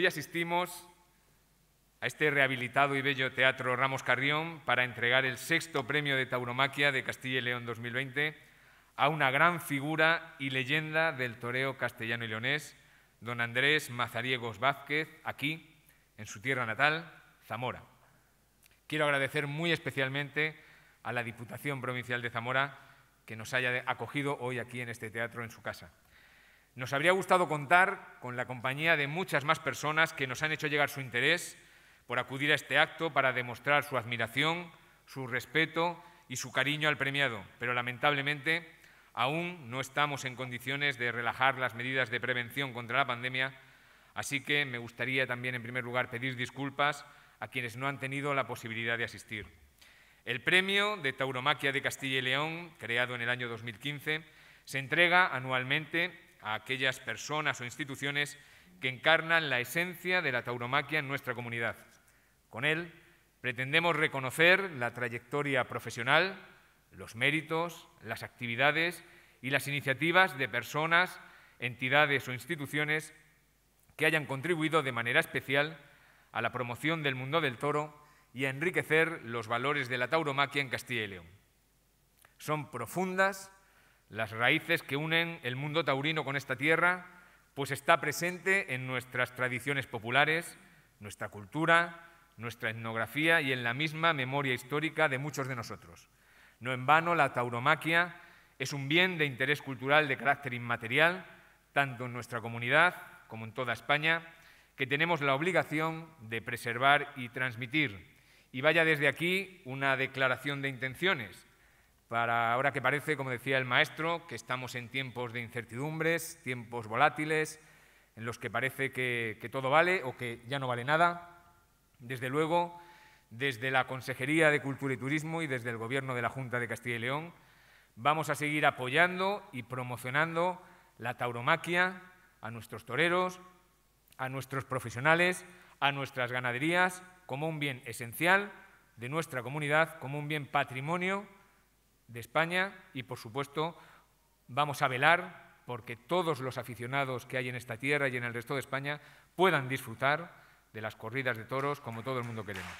Hoy asistimos a este rehabilitado y bello Teatro Ramos Carrión para entregar el sexto premio de tauromaquia de Castilla y León 2020 a una gran figura y leyenda del toreo castellano y leonés, don Andrés Mazariegos Vázquez, aquí, en su tierra natal, Zamora. Quiero agradecer muy especialmente a la Diputación Provincial de Zamora que nos haya acogido hoy aquí en este teatro en su casa. Nos habría gustado contar con la compañía de muchas más personas que nos han hecho llegar su interés por acudir a este acto para demostrar su admiración, su respeto y su cariño al premiado, pero lamentablemente aún no estamos en condiciones de relajar las medidas de prevención contra la pandemia, así que me gustaría también en primer lugar pedir disculpas a quienes no han tenido la posibilidad de asistir. El premio de tauromaquia de Castilla y León, creado en el año 2015, se entrega anualmente a aquellas personas o instituciones que encarnan la esencia de la tauromaquia en nuestra comunidad. Con él pretendemos reconocer la trayectoria profesional, los méritos, las actividades y las iniciativas de personas, entidades o instituciones que hayan contribuido de manera especial a la promoción del mundo del toro y a enriquecer los valores de la tauromaquia en Castilla y León. Son profundas las raíces que unen el mundo taurino con esta tierra, pues está presente en nuestras tradiciones populares, nuestra cultura, nuestra etnografía y en la misma memoria histórica de muchos de nosotros. No en vano, la tauromaquia es un bien de interés cultural de carácter inmaterial, tanto en nuestra comunidad como en toda España, que tenemos la obligación de preservar y transmitir. Y vaya desde aquí una declaración de intenciones ahora que parece, como decía el maestro, que estamos en tiempos de incertidumbres, tiempos volátiles, en los que parece que, que, todo vale o que ya no vale nada. Desde luego, desde la Consejería de Cultura y Turismo y desde el Gobierno de la Junta de Castilla y León, vamos a seguir apoyando y promocionando la tauromaquia a nuestros toreros, a nuestros profesionales, a nuestras ganaderías, como un bien esencial de nuestra comunidad, como un bien patrimonio de España y, por supuesto, vamos a velar porque todos los aficionados que hay en esta tierra y en el resto de España puedan disfrutar de las corridas de toros como todo el mundo queremos.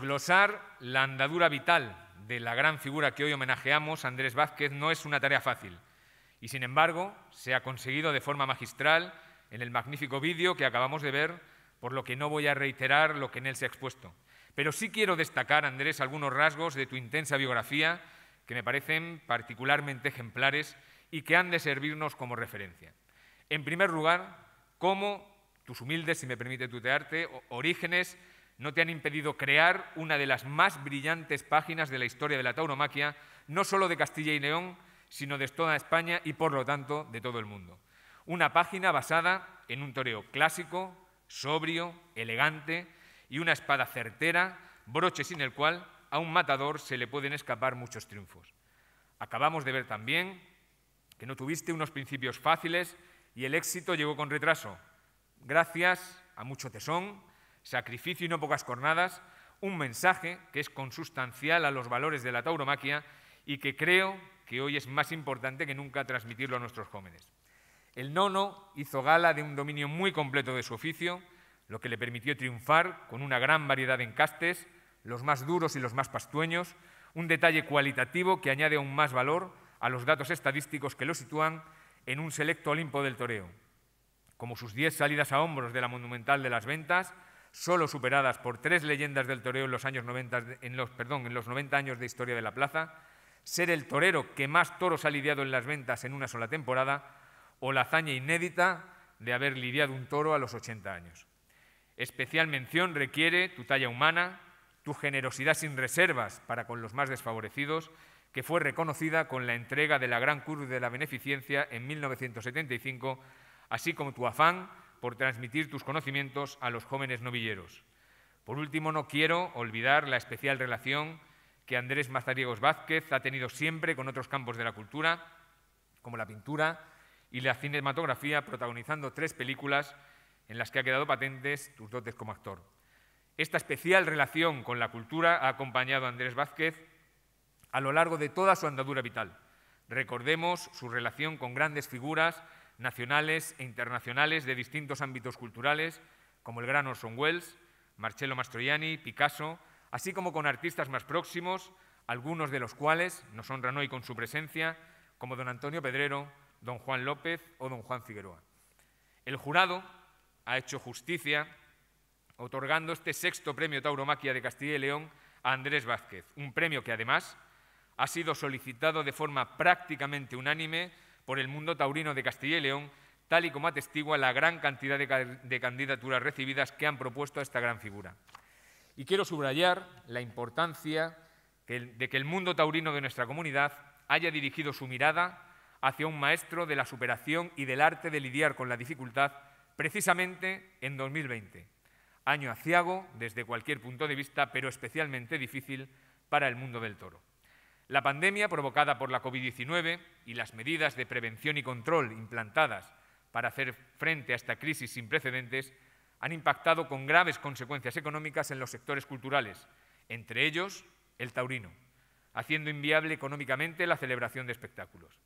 Glosar la andadura vital de la gran figura que hoy homenajeamos, Andrés Vázquez, no es una tarea fácil. Y sin embargo, se ha conseguido de forma magistral en el magnífico vídeo que acabamos de ver, por lo que no voy a reiterar lo que en él se ha expuesto. Pero sí quiero destacar, Andrés, algunos rasgos de tu intensa biografía que me parecen particularmente ejemplares y que han de servirnos como referencia. En primer lugar, cómo tus humildes, si me permite tutearte, orígenes no te han impedido crear una de las más brillantes páginas de la historia de la tauromaquia, no solo de Castilla y León, sino de toda España y, por lo tanto, de todo el mundo. Una página basada en un toreo clásico, sobrio, elegante y una espada certera, broche sin el cual a un matador se le pueden escapar muchos triunfos. Acabamos de ver también que no tuviste unos principios fáciles y el éxito llegó con retraso. Gracias a mucho tesón, sacrificio y no pocas jornadas, un mensaje que es consustancial a los valores de la tauromaquia y que creo que hoy es más importante que nunca transmitirlo a nuestros jóvenes. El nono hizo gala de un dominio muy completo de su oficio, lo que le permitió triunfar con una gran variedad de encastes, los más duros y los más pastueños, un detalle cualitativo que añade aún más valor a los datos estadísticos que lo sitúan en un selecto Olimpo del toreo, como sus diez salidas a hombros de la Monumental de las Ventas, solo superadas por tres leyendas del toreo en los, años 90, perdón, en los 90 años de historia de la plaza, ser el torero que más toros ha lidiado en las ventas en una sola temporada, o la hazaña inédita de haber lidiado un toro a los 80 años. Especial mención requiere tu talla humana, tu generosidad sin reservas para con los más desfavorecidos, que fue reconocida con la entrega de la Gran Cruz de la Beneficencia en 1975, así como tu afán por transmitir tus conocimientos a los jóvenes novilleros. Por último, no quiero olvidar la especial relación que Andrés Mazariegos Vázquez ha tenido siempre con otros campos de la cultura, como la pintura, y la cinematografía, protagonizando tres películas en las que ha quedado patentes tus dotes como actor. Esta especial relación con la cultura ha acompañado a Andrés Vázquez a lo largo de toda su andadura vital. Recordemos su relación con grandes figuras nacionales e internacionales de distintos ámbitos culturales, como el gran Orson Welles, Marcello Mastroianni, Picasso, así como con artistas más próximos, algunos de los cuales nos honran hoy con su presencia, como don Antonio Pedrero, don Juan López o don Juan Figueroa. El jurado ha hecho justicia otorgando este sexto premio Tauromaquia de Castilla y León a Andrés Vázquez, un premio que además ha sido solicitado de forma prácticamente unánime por el mundo taurino de Castilla y León, tal y como atestigua la gran cantidad de, candidaturas recibidas que han propuesto a esta gran figura. Y quiero subrayar la importancia de que el mundo taurino de nuestra comunidad haya dirigido su mirada hacia un maestro de la superación y del arte de lidiar con la dificultad, precisamente en 2020, año aciago desde cualquier punto de vista, pero especialmente difícil para el mundo del toro. La pandemia provocada por la COVID-19 y las medidas de prevención y control implantadas para hacer frente a esta crisis sin precedentes han impactado con graves consecuencias económicas en los sectores culturales, entre ellos el taurino, haciendo inviable económicamente la celebración de espectáculos.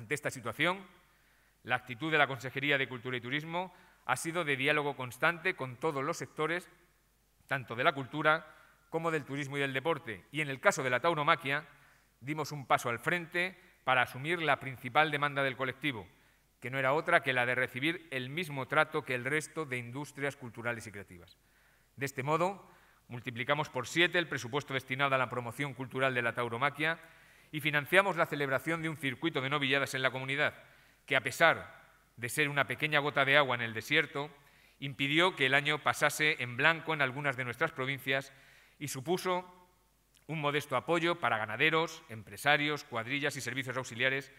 Ante esta situación, la actitud de la Consejería de Cultura y Turismo ha sido de diálogo constante con todos los sectores, tanto de la cultura como del turismo y del deporte. Y en el caso de la tauromaquia, dimos un paso al frente para asumir la principal demanda del colectivo, que no era otra que la de recibir el mismo trato que el resto de industrias culturales y creativas. De este modo, multiplicamos por siete el presupuesto destinado a la promoción cultural de la tauromaquia y financiamos la celebración de un circuito de novilladas en la comunidad, que a pesar de ser una pequeña gota de agua en el desierto, impidió que el año pasase en blanco en algunas de nuestras provincias y supuso un modesto apoyo para ganaderos, empresarios, cuadrillas y servicios auxiliares,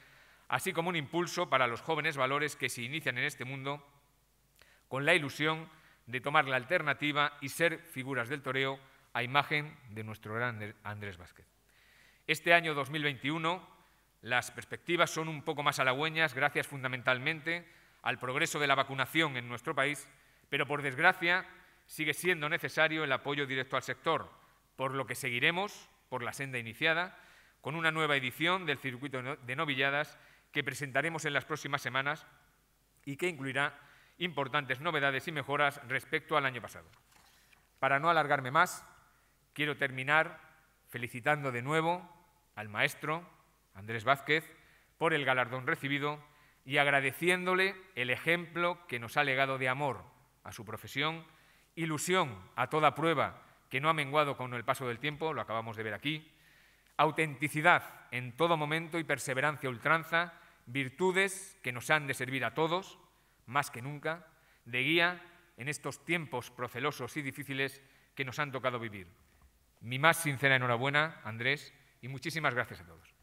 así como un impulso para los jóvenes valores que se inician en este mundo con la ilusión de tomar la alternativa y ser figuras del toreo a imagen de nuestro gran Andrés Vázquez. Este año 2021 las perspectivas son un poco más halagüeñas gracias fundamentalmente al progreso de la vacunación en nuestro país, pero por desgracia sigue siendo necesario el apoyo directo al sector, por lo que seguiremos por la senda iniciada con una nueva edición del circuito de novilladas que presentaremos en las próximas semanas y que incluirá importantes novedades y mejoras respecto al año pasado. Para no alargarme más, quiero terminar felicitando de nuevo al maestro Andrés Vázquez por el galardón recibido y agradeciéndole el ejemplo que nos ha legado de amor a su profesión, ilusión a toda prueba que no ha menguado con el paso del tiempo, lo acabamos de ver aquí, autenticidad en todo momento y perseverancia ultranza, virtudes que nos han de servir a todos, más que nunca, de guía en estos tiempos procelosos y difíciles que nos han tocado vivir. Mi más sincera enhorabuena, Andrés, y muchísimas gracias a todos.